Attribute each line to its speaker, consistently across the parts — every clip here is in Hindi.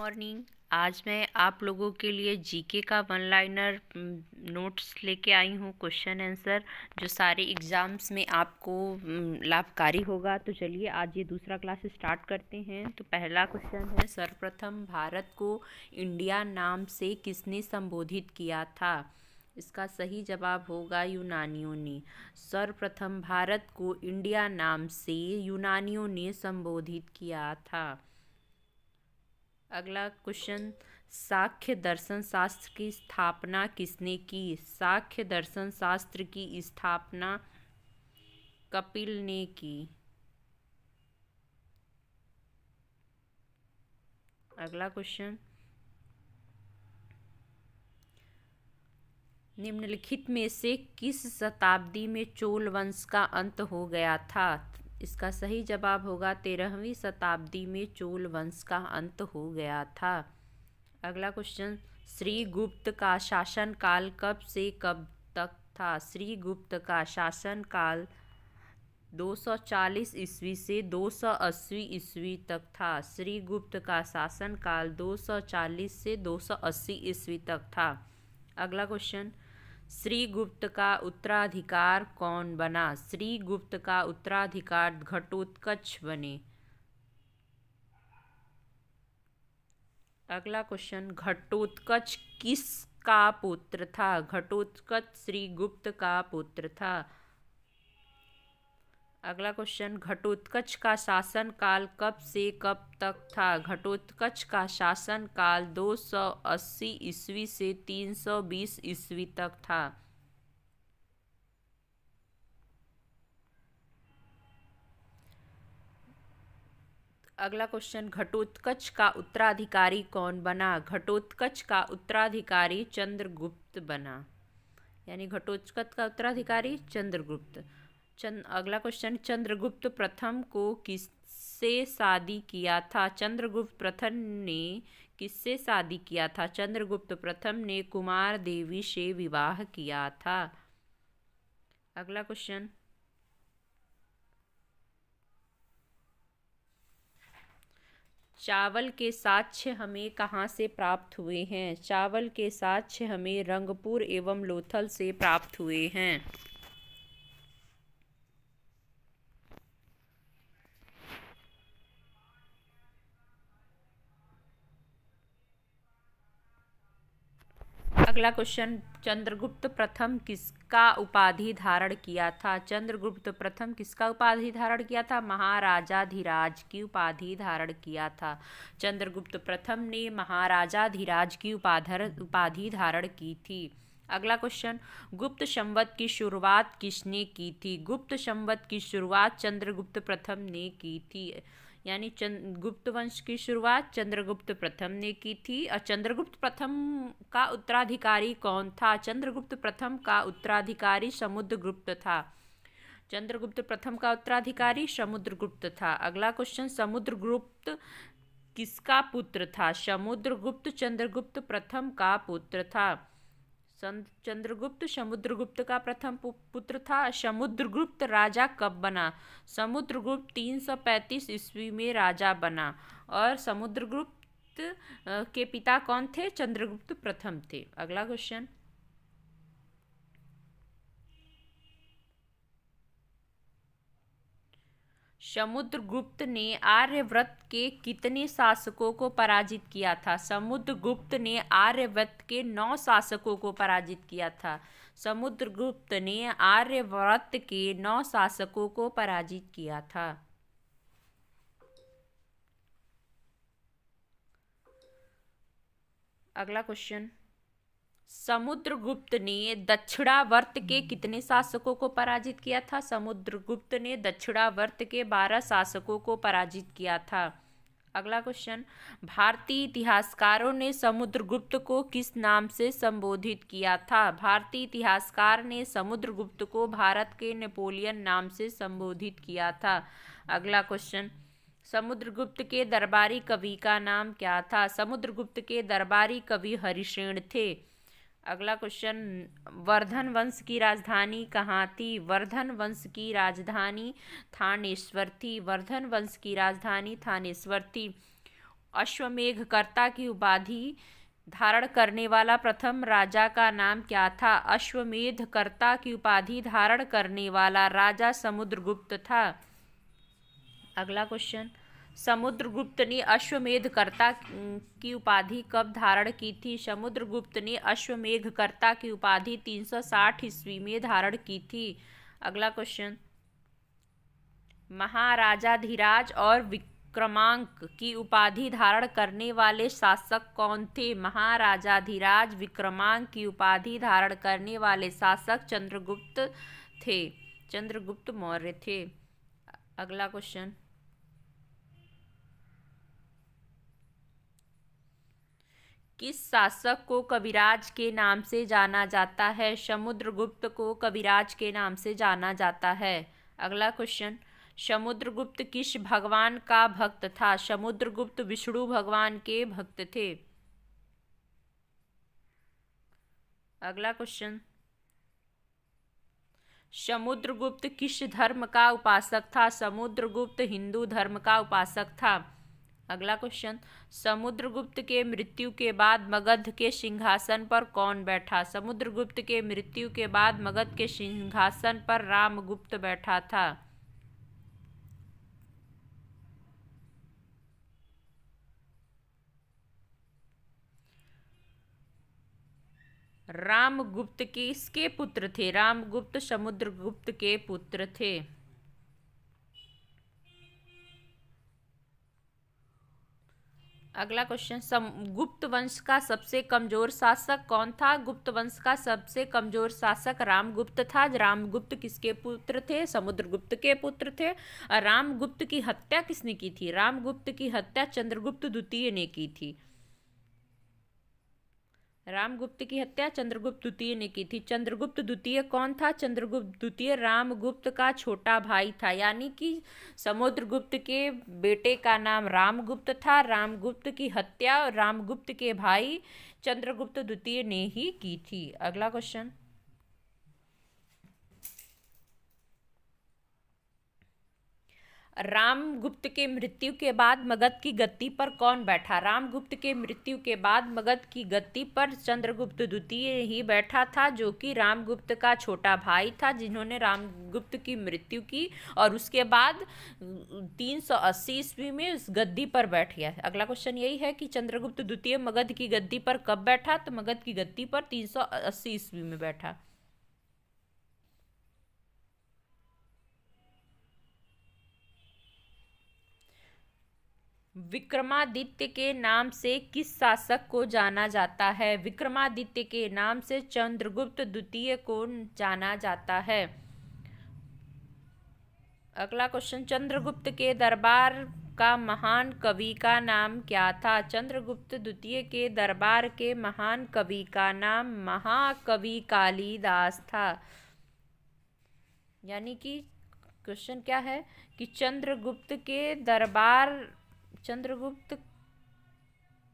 Speaker 1: मॉर्निंग आज मैं आप लोगों के लिए जीके का वन लाइनर नोट्स लेके आई हूँ क्वेश्चन आंसर जो सारे एग्ज़ाम्स में आपको लाभकारी होगा तो चलिए आज ये दूसरा क्लास स्टार्ट करते हैं तो पहला क्वेश्चन है सर्वप्रथम भारत को इंडिया नाम से किसने संबोधित किया था इसका सही जवाब होगा यूनानियों ने सर्वप्रथम भारत को इंडिया नाम से यूनानियों ने संबोधित किया था अगला क्वेश्चन साख्य दर्शन शास्त्र की स्थापना किसने की साख्य दर्शन शास्त्र की स्थापना कपिल ने की अगला क्वेश्चन निम्नलिखित में से किस शताब्दी में चोल वंश का अंत हो गया था इसका सही जवाब होगा तेरहवीं शताब्दी में चोल वंश का अंत हो गया था अगला क्वेश्चन श्रीगुप्त का शासनकाल कब से कब तक था श्रीगुप्त का शासनकाल 240 ईस्वी से 280 ईस्वी तक था श्रीगुप्त का शासनकाल 240 से 280 ईस्वी तक था अगला क्वेश्चन श्रीगुप्त का उत्तराधिकार कौन बना श्रीगुप्त का उत्तराधिकार घटोत्कच बने अगला क्वेश्चन घटोत्कच किसका पुत्र था घटोत्कच श्रीगुप्त का पुत्र था अगला क्वेश्चन घटोत्कच का शासन काल कब से कब तक था घटोत्कच का शासन काल 280 ईस्वी से 320 ईस्वी तक था अगला क्वेश्चन घटोत्कच का उत्तराधिकारी कौन बना घटोत्कच का उत्तराधिकारी चंद्रगुप्त बना यानी घटोत्कच का उत्तराधिकारी चंद्रगुप्त चंद अगला क्वेश्चन चंद्रगुप्त प्रथम को किससे शादी किया था चंद्रगुप्त प्रथम ने किससे शादी किया था चंद्रगुप्त प्रथम ने कुमार देवी से विवाह किया था अगला क्वेश्चन चावल के साक्ष्य हमें कहाँ से प्राप्त हुए हैं चावल के साक्ष्य हमें रंगपुर एवं लोथल से प्राप्त हुए हैं अगला क्वेश्चन चंद्रगुप्त प्रथम किसका उपाधि धारण किया था चंद्रगुप्त प्रथम किसका उपाधि धारण किया था महाराजाधिराज की उपाधि धारण किया था चंद्रगुप्त प्रथम ने महाराजाधिराज की उपाधर उपाधि धारण की थी अगला क्वेश्चन गुप्त संवत की शुरुआत किसने की थी गुप्त संवत की शुरुआत चंद्रगुप्त प्रथम ने की थी यानी चंद गुप्त वंश की शुरुआत चंद्रगुप्त प्रथम ने की थी और चंद्रगुप्त प्रथम का उत्तराधिकारी कौन था चंद्रगुप्त प्रथम का उत्तराधिकारी समुद्रगुप्त था चंद्रगुप्त प्रथम का उत्तराधिकारी समुद्रगुप्त था अगला क्वेश्चन समुद्रगुप्त किसका पुत्र था समुद्रगुप्त चंद्रगुप्त प्रथम का पुत्र था चंद्रगुप्त समुद्रगुप्त का प्रथम पुत्र था समुद्रगुप्त राजा कब बना समुद्रगुप्त 335 ईस्वी में राजा बना और समुद्रगुप्त के पिता कौन थे चंद्रगुप्त प्रथम थे अगला क्वेश्चन समुद्रगुप्त ने आर्यव्रत के कितने शासकों को पराजित किया था समुद्रगुप्त ने आर्यव्रत के नौ शासकों को पराजित किया था समुद्रगुप्त ने आर्यव्रत के नौ शासकों को पराजित किया था अगला क्वेश्चन समुद्रगुप्त ने दक्षिणावर्त के कितने शासकों को पराजित किया था समुद्रगुप्त ने दक्षिणावर्त के बारह शासकों को पराजित किया था अगला क्वेश्चन भारतीय इतिहासकारों ने समुद्रगुप्त को किस नाम से संबोधित किया था भारतीय इतिहासकार ने समुद्रगुप्त को भारत के नेपोलियन नाम से संबोधित किया था अगला क्वेश्चन समुद्रगुप्त के दरबारी कवि का नाम क्या था समुद्रगुप्त के दरबारी कवि हरिषेण थे अगला क्वेश्चन वर्धन वंश की राजधानी कहाँ थी वर्धन वंश की राजधानी थानेश्वर थी वर्धन वंश की राजधानी थानेश्वर थी अश्वमेघकर्ता की उपाधि धारण करने वाला प्रथम राजा का नाम क्या था अश्वमेधकर्ता की उपाधि धारण करने वाला राजा समुद्रगुप्त था अगला क्वेश्चन समुद्रगुप्त ने अश्वमेधकर्ता की उपाधि कब धारण की थी समुद्रगुप्त ने अश्वमेधकर्ता की उपाधि 360 ईस्वी में धारण की थी अगला क्वेश्चन महाराजा धीराज और विक्रमांक की उपाधि धारण करने वाले शासक कौन थे महाराजा धीराज विक्रमांक की उपाधि धारण करने वाले शासक चंद्रगुप्त थे चंद्रगुप्त मौर्य थे अगला क्वेश्चन किस शासक को कविराज के नाम से जाना जाता है समुद्रगुप्त को कविराज के नाम से जाना जाता है अगला क्वेश्चन समुद्रगुप्त किस भगवान का भक्त था समुद्रगुप्त विष्णु भगवान के भक्त थे अगला क्वेश्चन समुद्रगुप्त किस धर्म का उपासक था समुद्रगुप्त हिंदू धर्म का उपासक था अगला क्वेश्चन समुद्रगुप्त के मृत्यु के बाद मगध के सिंहासन पर कौन बैठा समुद्रगुप्त के मृत्यु के बाद मगध के सिंहासन पर रामगुप्त बैठा था रामगुप्त किसके पुत्र थे रामगुप्त समुद्रगुप्त के पुत्र थे अगला क्वेश्चन गुप्त वंश का सबसे कमजोर शासक कौन था गुप्त वंश का सबसे कमजोर शासक रामगुप्त था रामगुप्त किसके पुत्र थे समुद्रगुप्त के पुत्र थे रामगुप्त की हत्या किसने की थी रामगुप्त की हत्या चंद्रगुप्त द्वितीय ने की थी रामगुप्त की हत्या चंद्रगुप्त द्वितीय ने की थी चंद्रगुप्त द्वितीय कौन था चंद्रगुप्त द्वितीय रामगुप्त का छोटा भाई था यानी कि समुद्रगुप्त के बेटे का नाम रामगुप्त था रामगुप्त की हत्या रामगुप्त के भाई चंद्रगुप्त द्वितीय ने ही की थी अगला क्वेश्चन रामगुप्त के मृत्यु के बाद मगध की गद्दी पर कौन बैठा रामगुप्त के मृत्यु के बाद मगध की गद्दी पर चंद्रगुप्त द्वितीय ही बैठा था जो कि रामगुप्त का छोटा भाई था जिन्होंने रामगुप्त की मृत्यु की और उसके बाद 380 ईस्वी में उस गद्दी पर बैठ गया अगला क्वेश्चन यही है कि चंद्रगुप्त द्वितीय मगध की गद्दी पर कब बैठा तो मगध की गद्दी पर अस्सी ईस्वी में बैठा विक्रमादित्य के नाम से किस शासक को जाना जाता है विक्रमादित्य के नाम से चंद्रगुप्त द्वितीय को जाना जाता है अगला क्वेश्चन चंद्रगुप्त के दरबार का महान कवि का नाम क्या था चंद्रगुप्त द्वितीय के दरबार के महान कवि का नाम महाकवि कालिदास था यानी कि क्वेश्चन क्या है कि चंद्रगुप्त के दरबार चंद्रगुप्त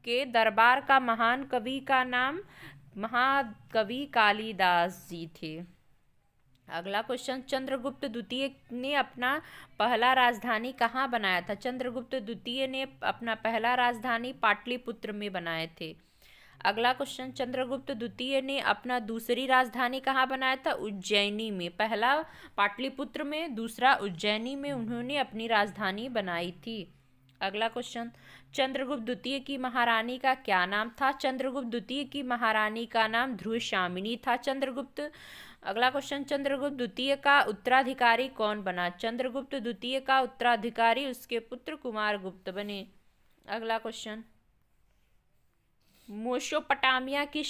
Speaker 1: के दरबार का महान कवि का नाम महाकवि कालिदास जी थे अगला क्वेश्चन चंद्रगुप्त द्वितीय ने अपना पहला राजधानी कहाँ बनाया था चंद्रगुप्त द्वितीय ने अपना पहला राजधानी पाटलिपुत्र में बनाए थे अगला क्वेश्चन चंद्रगुप्त द्वितीय ने अपना दूसरी राजधानी कहाँ बनाया था उज्जैनी में पहला पाटलिपुत्र में दूसरा उज्जैनी में उन्होंने अपनी राजधानी बनाई थी अगला क्वेश्चन चंद्रगुप्त द्वितीय की महारानी का क्या नाम था चंद्रगुप्त द्वितीय की महारानी का नाम ध्रुव श्यामिनी था चंद्रगुप्त अगला क्वेश्चन चंद्रगुप्त द्वितीय का उत्तराधिकारी कौन बना चंद्रगुप्त द्वितीय का उत्तराधिकारी उसके पुत्र कुमार गुप्त बने अगला क्वेश्चन मोशोपटामिया की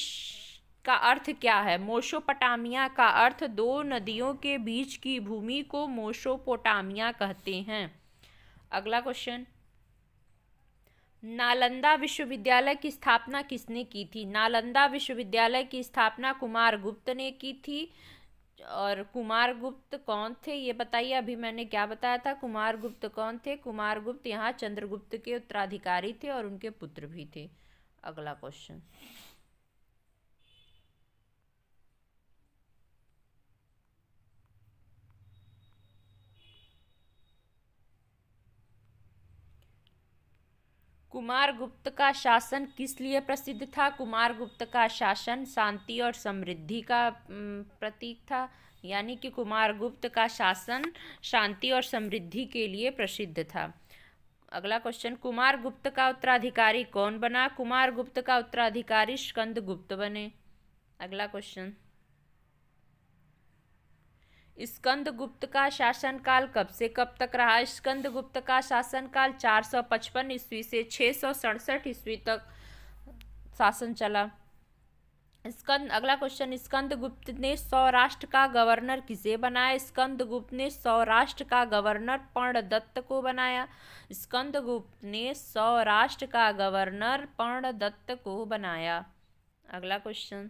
Speaker 1: का अर्थ क्या है मोशोपटामिया का अर्थ दो नदियों के बीच की भूमि को मोशोपोटामिया कहते हैं अगला क्वेश्चन नालंदा विश्वविद्यालय की स्थापना किसने की थी नालंदा विश्वविद्यालय की स्थापना कुमार गुप्त ने की थी और कुमार गुप्त कौन थे ये बताइए अभी मैंने क्या बताया था कुमार गुप्त कौन थे कुमार गुप्त यहाँ चंद्रगुप्त के उत्तराधिकारी थे और उनके पुत्र भी थे अगला क्वेश्चन कुमार गुप्त का शासन किस लिए प्रसिद्ध था कुमार गुप्त का शासन शांति और समृद्धि का प्रतीक था यानी कि कुमार गुप्त का शासन शांति और समृद्धि के लिए प्रसिद्ध था अगला क्वेश्चन कुमार गुप्त का उत्तराधिकारी कौन बना कुमार गुप्त का उत्तराधिकारी स्कंद गुप्त बने अगला क्वेश्चन स्कंदगुप्त का शासनकाल कब से कब तक रहा स्कंद गुप्त का शासनकाल 455 ईस्वी से छः ईस्वी तक शासन चला स्कंद अगला क्वेश्चन स्कंद गुप्त ने सौराष्ट्र का गवर्नर किसे बनाया स्कंद गुप्त ने सौराष्ट्र का गवर्नर पर्णदत्त को बनाया स्कंद गुप्त ने सौराष्ट्र का गवर्नर पर्णदत्त को बनाया अगला क्वेश्चन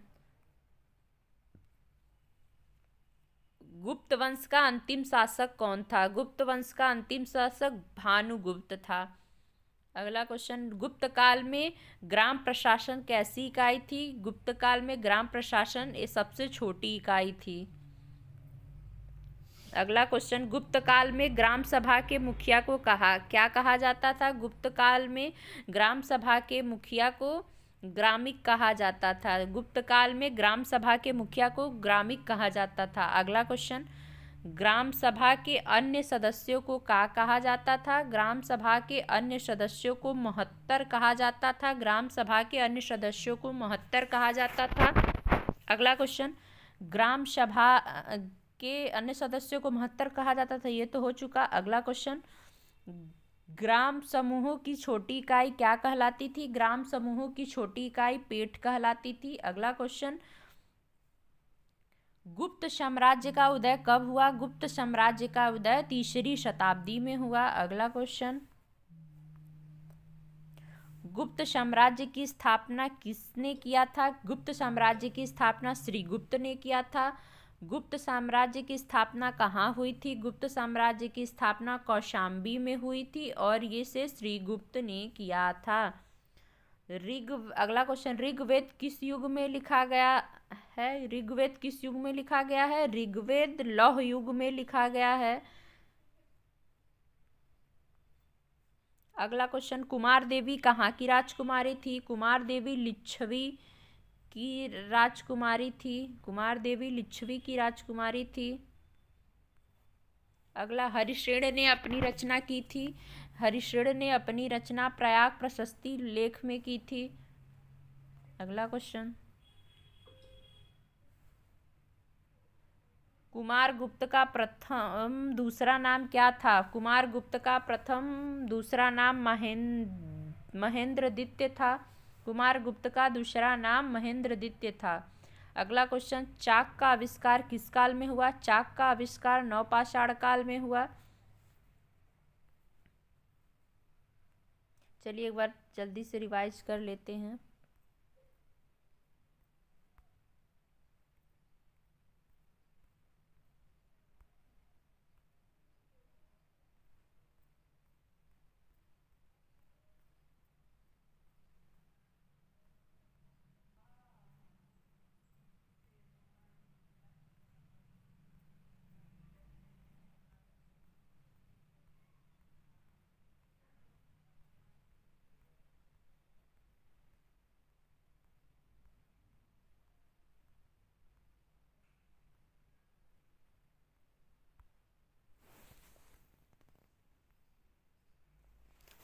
Speaker 1: गुप्त वंश का अंतिम शासक कौन था गुप्त वंश का अंतिम शासक भानुगुप्त था अगला क्वेश्चन गुप्त काल में ग्राम प्रशासन कैसी इकाई थी गुप्त काल में ग्राम प्रशासन ये सबसे छोटी इकाई थी अगला क्वेश्चन गुप्त काल में ग्राम सभा के मुखिया को कहा क्या कहा जाता था गुप्त काल में ग्राम सभा के मुखिया को ग्रामिक कहा जाता था गुप्त काल में ग्राम सभा के मुखिया को ग्रामिक कहा जाता था अगला क्वेश्चन ग्राम सभा के अन्य सदस्यों को का कहा जाता था ग्राम सभा के अन्य सदस्यों को महत्तर कहा जाता था ग्राम सभा के अन्य सदस्यों को महत्तर कहा जाता था अगला क्वेश्चन ग्राम सभा के अन्य सदस्यों को महत्तर कहा जाता था ये तो हो चुका अगला क्वेश्चन ग्राम समूहों की छोटी इकाई क्या कहलाती थी ग्राम समूहों की छोटी इकाई पेट कहलाती थी अगला क्वेश्चन गुप्त साम्राज्य का उदय कब हुआ गुप्त साम्राज्य का उदय तीसरी शताब्दी में हुआ अगला क्वेश्चन गुप्त साम्राज्य की स्थापना किसने किया था गुप्त साम्राज्य की स्थापना श्रीगुप्त ने किया था गुप्त साम्राज्य की स्थापना कहाँ हुई थी गुप्त साम्राज्य की स्थापना कौशाम्बी में हुई थी और ये से श्रीगुप्त ने किया था ऋग अगला क्वेश्चन ऋग्वेद किस युग में लिखा गया है ऋग्वेद किस युग में लिखा गया है ऋग्वेद लौह युग में लिखा गया है अगला क्वेश्चन कुमार देवी कहाँ की राजकुमारी थी कुमार देवी लिच्छवी की राजकुमारी थी कुमार देवी लिच्छवी की राजकुमारी थी अगला हरिश्रेण ने अपनी रचना की थी हरिश्रेण ने अपनी रचना प्रयाग प्रशस्ति लेख में की थी अगला क्वेश्चन कुमार गुप्त का प्रथम दूसरा नाम क्या था कुमार गुप्त का प्रथम दूसरा नाम महेंद्र महेंद्रदित्य था कुमार गुप्त का दूसरा नाम महेंद्रदित्य था अगला क्वेश्चन चाक का आविष्कार किस काल में हुआ चाक का आविष्कार नौपाषाण काल में हुआ चलिए एक बार जल्दी से रिवाइज कर लेते हैं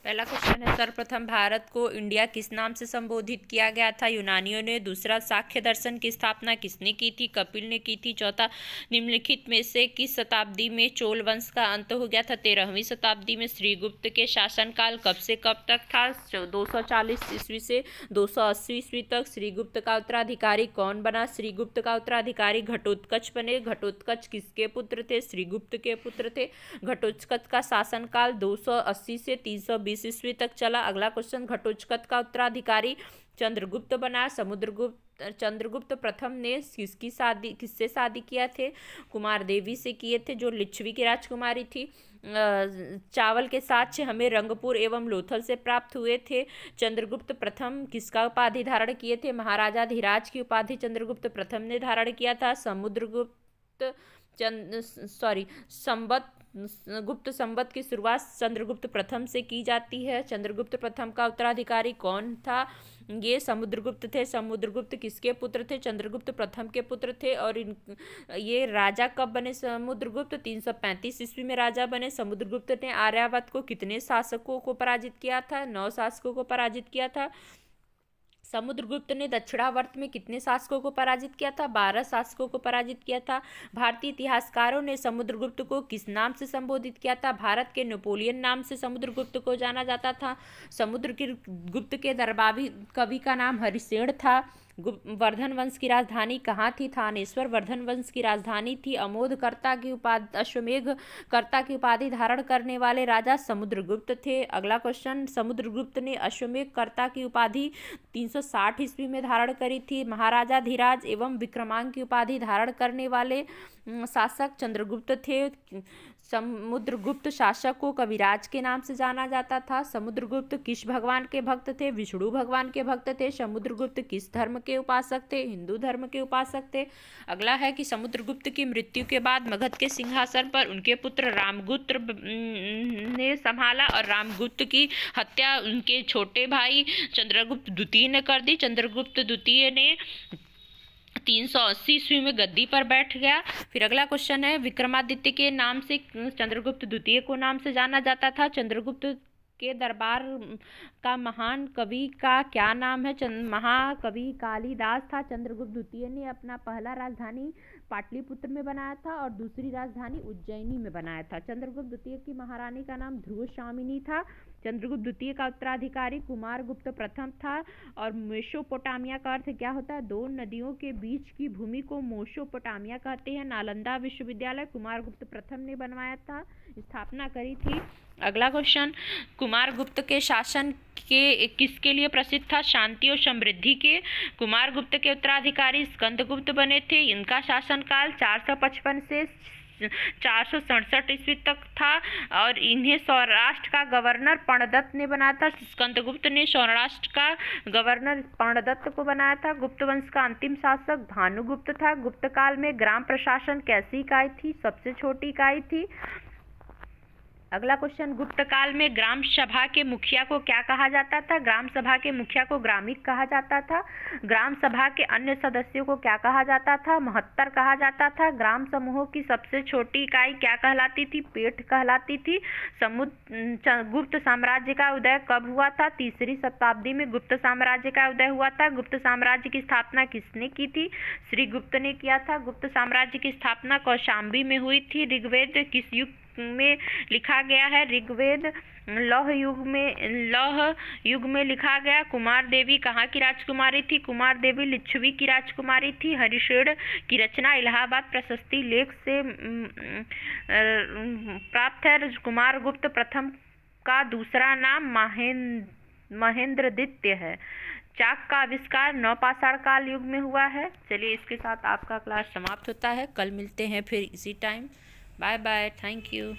Speaker 1: पहला क्वेश्चन है सर्वप्रथम भारत को इंडिया किस नाम से संबोधित किया गया था यूनानियों ने दूसरा साख्य दर्शन की स्थापना किसने की थी कपिल ने की थी चौथा निम्नलिखित में से किस शताब्दी में चोल वंश का अंत हो गया था तेरहवीं शताब्दी में श्रीगुप्त के शासनकाल कब से कब तक था दो सौ चालीस ईस्वी से दो सौ अस्सी ईस्वी तक श्रीगुप्त का उत्तराधिकारी कौन बना श्रीगुप्त का उत्तराधिकारी घटोत्कच बने घटोत्कच किसके पुत्र थे श्रीगुप्त के पुत्र थे घटोत्कच का शासनकाल दो से तीन बीस ईस्वी तक चला अगला क्वेश्चन घटोचकत का उत्तराधिकारी चंद्रगुप्त बना समुद्रगुप्त चंद्रगुप्त प्रथम ने किसकी शादी किससे शादी किया थे कुमार देवी से किए थे जो लिच्छवी की राजकुमारी थी चावल के साथ से हमें रंगपुर एवं लोथल से प्राप्त हुए थे चंद्रगुप्त प्रथम किसका उपाधि धारण किए थे महाराजा धीराज की उपाधि चंद्रगुप्त प्रथम ने धारण किया था समुद्रगुप्त चंद सॉरी संबत गुप्त संबत की शुरुआत चंद्रगुप्त प्रथम से की जाती है चंद्रगुप्त प्रथम का उत्तराधिकारी कौन था ये समुद्रगुप्त थे समुद्रगुप्त किसके पुत्र थे चंद्रगुप्त प्रथम के पुत्र थे और इन ये राजा कब बने समुद्रगुप्त 335 ईस्वी में राजा बने समुद्रगुप्त ने आर्यावत को कितने शासकों को पराजित किया था नौ शासकों को पराजित किया था समुद्रगुप्त ने दक्षिणावर्त में कितने शासकों को पराजित किया था बारह शासकों को पराजित किया था भारतीय इतिहासकारों ने समुद्रगुप्त को किस नाम से संबोधित किया था भारत के नेपोलियन नाम से समुद्रगुप्त को जाना जाता था समुद्र गुप्त के दरबारी कवि का नाम हरिसेण था वर्धन वंश की राजधानी कहाँ थी थानेश्वर वर्धन वंश की राजधानी थी अमोधकर्ता कर्ता की उपाधि अश्वमेघ कर्ता की उपाधि धारण करने वाले राजा समुद्रगुप्त थे अगला क्वेश्चन समुद्रगुप्त ने अश्वमेघ कर्ता की उपाधि 360 ईस्वी में धारण करी थी महाराजा धीराज एवं विक्रमांक की उपाधि धारण करने वाले शासक चंद्रगुप्त थे समुद्रगुप्त शासक को कविराज के नाम से जाना जाता था समुद्रगुप्त किस भगवान के भक्त थे विष्णु भगवान के भक्त थे समुद्रगुप्त किस धर्म के उपासक थे हिंदू धर्म के उपासक थे अगला है कि समुद्रगुप्त की मृत्यु के बाद मगध के सिंहासन पर उनके पुत्र रामगुप्त ने संभाला और रामगुप्त की हत्या उनके छोटे भाई चंद्रगुप्त द्वितीय ने कर दी चंद्रगुप्त द्वितीय ने तीन सौ अस्सी ईस्वी में गद्दी पर बैठ गया फिर अगला क्वेश्चन है विक्रमादित्य के नाम से चंद्रगुप्त द्वितीय को नाम से जाना जाता था चंद्रगुप्त के दरबार का महान कवि का क्या नाम है चंद महाकवि कालिदास था चंद्रगुप्त द्वितीय ने अपना पहला राजधानी पाटलिपुत्र में बनाया था और दूसरी राजधानी उज्जैनी में बनाया था चंद्रगुप्त द्वितीय की महारानी का नाम ध्रुव था चंद्रगुप्त द्वितीय का उत्तराधिकारी कुमार गुप्त प्रथम था और मेसोपोटामिया का अर्थ क्या होता है दो नदियों के बीच की भूमि को मोशोपोटामिया कहते हैं नालंदा विश्वविद्यालय कुमार गुप्त प्रथम ने बनवाया था स्थापना करी थी अगला क्वेश्चन कुमार गुप्त के शासन के किसके लिए प्रसिद्ध था शांति और समृद्धि के कुमार गुप्त के उत्तराधिकारी स्कंदगुप्त बने थे इनका शासनकाल चार सौ पचपन से सड़सठ ईस्वी तक था और इन्हें सौराष्ट्र का गवर्नर पर्णदत्त ने बनाया था स्कंदगुप्त ने सौराष्ट्र का गवर्नर पर्णदत्त को बनाया था गुप्त वंश का अंतिम शासक भानुगुप्त था गुप्त काल में ग्राम प्रशासन कैसी इकाई थी सबसे छोटी इकाई थी अगला क्वेश्चन गुप्त काल में ग्राम सभा के मुखिया को क्या कहा जाता था ग्राम सभा के मुखिया को ग्रामिक कहा जाता था ग्राम सभा के अन्य सदस्यों को क्या कहा जाता था महत्तर कहा जाता था ग्राम समूहों की सबसे छोटी इकाई क्या कहलाती थी पेट कहलाती थी समुद्र गुप्त साम्राज्य का उदय कब हुआ था तीसरी शताब्दी में गुप्त साम्राज्य का उदय हुआ था गुप्त साम्राज्य की स्थापना किसने की थी श्री गुप्त ने किया था गुप्त साम्राज्य की स्थापना कौशाम्बी में हुई थी ऋग्वेद किस युग में लिखा गया है ऋग्वेद लौह युग में लौह युग में लिखा गया कुमार देवी कहाँ की राजकुमारी थी कुमार देवी लिच्छवी की राजकुमारी थी हरिशेड़ की रचना इलाहाबाद प्रशस्ति लेख से प्राप्त है कुमार गुप्त प्रथम का दूसरा नाम महेंद्र महेंद्रदित्य है चाक का आविष्कार नौपाषाण काल युग में हुआ है चलिए इसके साथ आपका क्लास समाप्त होता है कल मिलते हैं फिर इसी time Bye bye. Thank you.